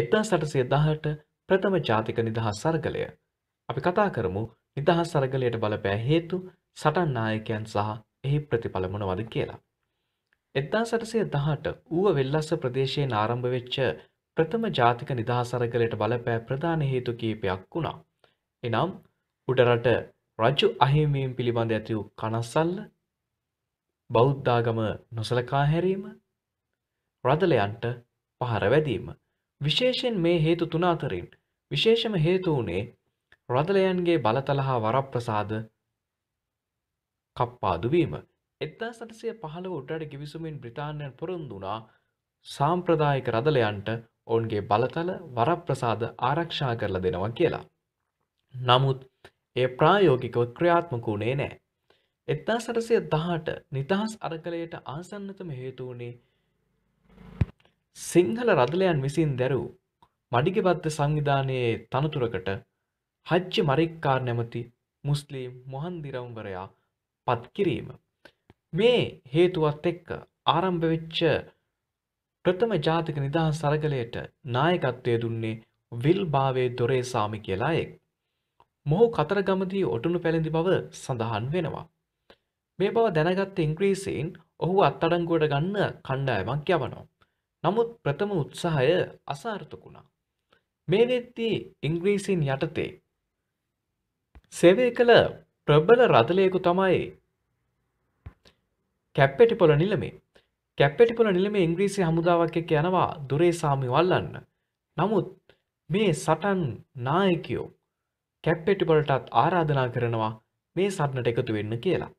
එදදා සටසේ දහට ප්‍රථම ජාතික නිදහස් සර්ගලය. අපි කතා කරමු නිදහස් සරගලයට බලපෑ හේතු සටන්නායකයන් සහ එහි ප්‍රතිඵල මොනවද කියලා. එදදා සටසේ දහට ඌුව වෙල්ලස්ස ප්‍රදේශයෙන් ආරම්භ වෙච්ච ප්‍රථම ජාතික නිදහසරගලයට බලපෑ ප්‍රධාන හේතු කීපයක් වුණා. එනම් උඩරට රජු අහිමීම් පිළිබඳ ඇතිවූ කනස්සල්ල බෞද්ධාගම නොසලකා හැරීම රදලයන්ට පහර වැදීම විශේෂයෙන් මේ හේතු තුන අතරින් විශේෂම හේතු වුණේ රදලයන්ගේ බලතල හා වරප්‍රසාද කප්පාදු වීම. එක්දා සටසය පහළව උටට ගිවිසුමින් බ්‍රතාානයන් පොරුන්දුනා සාම්ප්‍රදායික රදලයන්ට ඔවුන්ගේ බලතල වරප්‍රසාද ආරක්ෂා කරල දෙනවා කියලා. නමුත් ඒ ප්‍රායෝගිකව ක්‍රියාත්මකූුණේ නෑ. එක්දා සටසය දහට නිදහස් අරකලයට ආසන්නතම හේතුවනේ සිංහල රදලයන් විසින් දැරූ මඩිගබද්ද සංවිධානයේ තනතුරකට හච්ච මරෙක්කාර් නැමති මුස්ලීම් මොහන්දිරවම්වරයා පත්කිරීම. මේ හේතුවත් එක්ක ආරම්භවෙච්ච ප්‍රථම ජාතික නිදහස් සරගලයට නායකත්වය දුන්නේ විල් භාවේ දොරේ සාමි කියලා එක්. මොහු කතරගමදී ඔටුනු පැළඳි බව සඳහන් වෙනවා. මේ බව දැනගත්ත ඉංග්‍රීසින් ඔහු අත්තඩංගුවට ගන්න කණ්ඩායමක් යවනවා. නමුත් ප්‍රථම උත්සාහය අසාර්ථකුණා. මේ වෙද්දී ඉංග්‍රීසින් යටතේ. සෙවේ කළ ප්‍රබල රදලයකු තමයි කැප්පෙටිපොල නිලමේ කැප්පෙටිපොල නිලම ඉංග්‍රීසි හමුදාවක් එක්ක යනවා දුරේසාමි වල්ලන්න. නමුත් මේ සටන් නායකයෝ කැප්පෙටිපොලටත් ආරාධනා කරනවා මේ සටනට එකතු වෙන්න කියලා.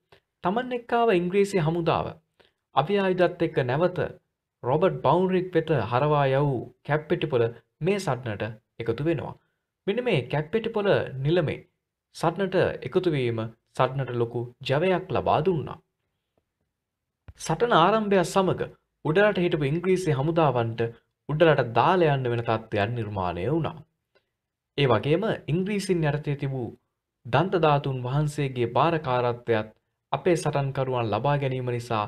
තමන් එක්කාව ඉංග්‍රීසි හමුදාව අපි ආයුදත් එක්ක නැවත රොබට් බෞන්රික් වෙත හරවා යවූ කැප්පෙටිපොල මේ සටනට එකතු වෙනවා. මෙන මේ කැප්පෙටිපොල නිලමේ සටනට එකතුවීම සටනට ලොකු ජවයක් ලබා දුන්නා. සටන ආරම්භයක් සමඟ උඩලට හිටපු ඉංග්‍රීසි හමුදාවන්ට උඩලට දාලයන්න වෙන තත්ත්වයන් නිර්මාණය වුණා. ඒ වගේම ඉංග්‍රීසින් යටතේ තිබූ දන්තධාතුන් වහන්සේගේ භාරකාරත්වයත් අපේ සටන්කරුවන් ලබා ගැනීම නිසා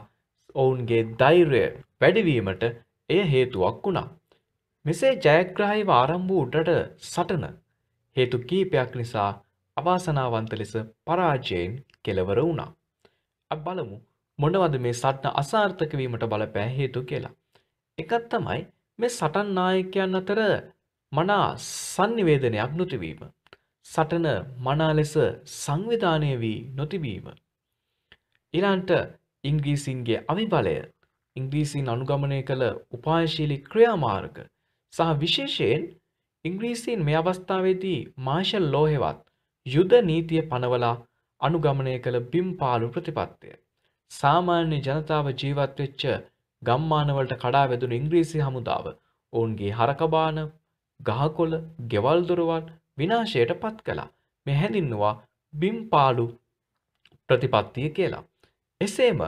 ඔවුන්ගේ දෛර්ය වැඩිවීමට එය හේතුවක් වුණා. මෙසේ ජයග්‍රාහීව ආරම්භ වූ උඩට සටන හේතු කීපයක් නිසා අවාසනාවන්ත ලෙස පරාජයෙන් කෙලවර වුණා. අපි බලමු මොනවද මේ සටන අසාර්ථක වීමට බලපෑ හේතු කියලා. එකක් තමයි මේ සටන් නායකයන් අතර මනා sannivedanayak නොතිබීම. සටන මනා ලෙස සංවිධානය වී නොතිබීම. ඊළඟට ඉංග්‍රීසින්ගේ අවිබලය ඉංග්‍රීසින් අනුගමනය කළ උපායශීලි ක්‍රියාමාර්ග සහ විශේෂයෙන් ඉංග්‍රීසින් මේ අවස්ථාවේදී මාශල් ලෝහෙවත් යුද නීතිය පනවලා අනුගමනය කළ බිම්පාලු ප්‍රතිපත්තිය. සාමාන්‍ය ජනතාව ජීවත්වෙච්ච ගම්මානවලට කඩා වැදුන ඉංග්‍රීසි හමුදාව ඔවුන්ගේ හරකබාන ගහකොල ගෙවල්දොරුවන් විනාශයට පත් කලා මෙහැඳින්නවා බිම්පාලු ප්‍රතිපත්තිය කියලා. එසේම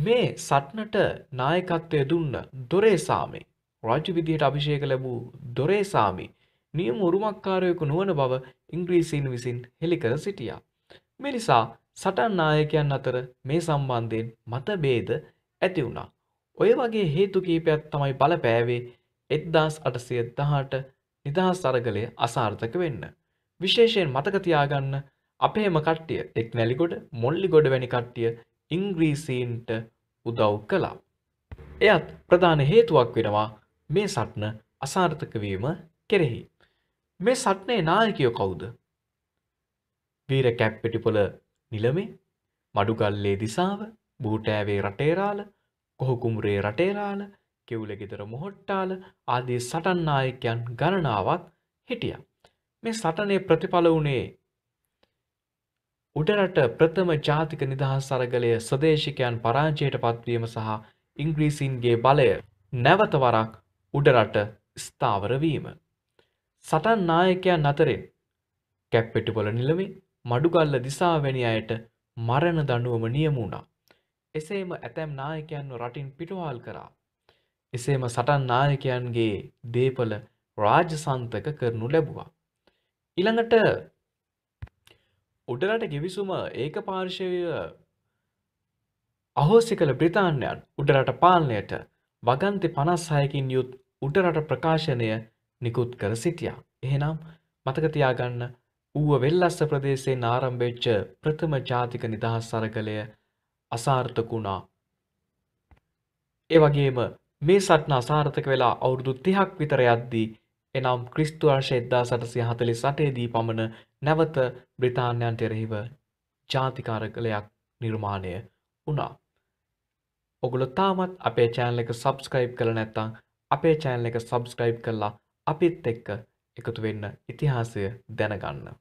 මේ සටනට නායකත්වය දුන්න දොරේසාමේ රාජ්‍ය විදිහට අභිෂේක ලැබූ දොරේසාමි නියම උරුමක්කාරයකු නුවන බව ඉංග්‍රීසින් විසින් හෙළිකර සිටියා. මිනිසා සටන් නායකයන් අතර මේ සම්බන්ධයෙන් මතබේද ඇති වුණා. ඔය වගේ හේතු කීපයක් තමයි බලපෑවේ එද්දාස් අටසිය දහට නිදහස් අරගලය අසාර්ථක වෙන්න. විශේෂයෙන් මතකතියාගන්න අපේම කට්ටිය එක් නැලිගොඩ මොල්ලි ගොඩ වැනි කට්ටිය ඉංග්‍රීසීන්ට උදව් කළා. එයත් ප්‍රධාන හේතුවක් වෙනවා මේ සටන අසාර්ථකවීම කෙරෙහි. මේ සටනේ නායකයෝ කවුද. වීර කැප්පෙටිපොල නිලමේ මඩුගල්ලේ දිසාව බූටෑවේ රටේරාල කොහොකුම්රේ රටේරාල කෙවුලගෙදර මොහොට්ටාල ආදී සටන්නායකයන් ගණනාවක් හිටිය. මේ සටනේ ප්‍රතිඵල වුණේ උඩරට ප්‍රථම ජාතික නිදහස් සරගලය ස්වදේශිකයන් පරාජයට පත්වීම සහ ඉංග්‍රීසින්ගේ බලය නැවතවරක් උඩරට ස්ථාවරවීම. සටන් නායකයන් අතරෙන් කැප්පෙටුවල නිලමි මඩුගල්ල දිසාවැනි අයට මරණ දනුවම නියමුණා. එසේම ඇතැම් නායකයන්ව රටින් පිටුවාල් කරා. එසේම සටන් නායකයන්ගේ දේපල රාජසන්තක කරනු ලැබුවා. ඉළඟට උඩරට ගිවිසුම ඒක පාර්ශවය අහෝසි කළ බ්‍රතාන්‍යයන් උඩරට පාලනයට වගන්ති පනස් සයකින් යුත් උඩරට ප්‍රකාශනය නිකුත් කර සිටියා. එහෙනම් මතකතියාගන්න ඌව වෙල්ලස්ස ප්‍රදේශේ නාරම්භච්ච ප්‍රථම ජාතික නිදහස් සරකලය අසාර්ථකුණා. ඒවගේම මේ සට්න අසාර්ථක වෙලා අවුරුදු තිහක් විතර යද්දී එනම් ක්‍රිස්තු වර්ෂ එද්දා සටසි හතලි සටේදී පමණ නැවත බ්‍රිතාන්‍යන්ට එරෙහිව ජාතිකාරකලයක් නිර්මාණය වුණා. ඔගුල තාමත් අපේ චෑන්ල එක සබස්ක්‍රයිබ් කළ නැත්තං අපේ චෑන්ල එක සබස්ක්‍රයිබ් කරලා අපිත් එක්ක එකතු වෙන්න ඉතිහාසය දැනගන්න.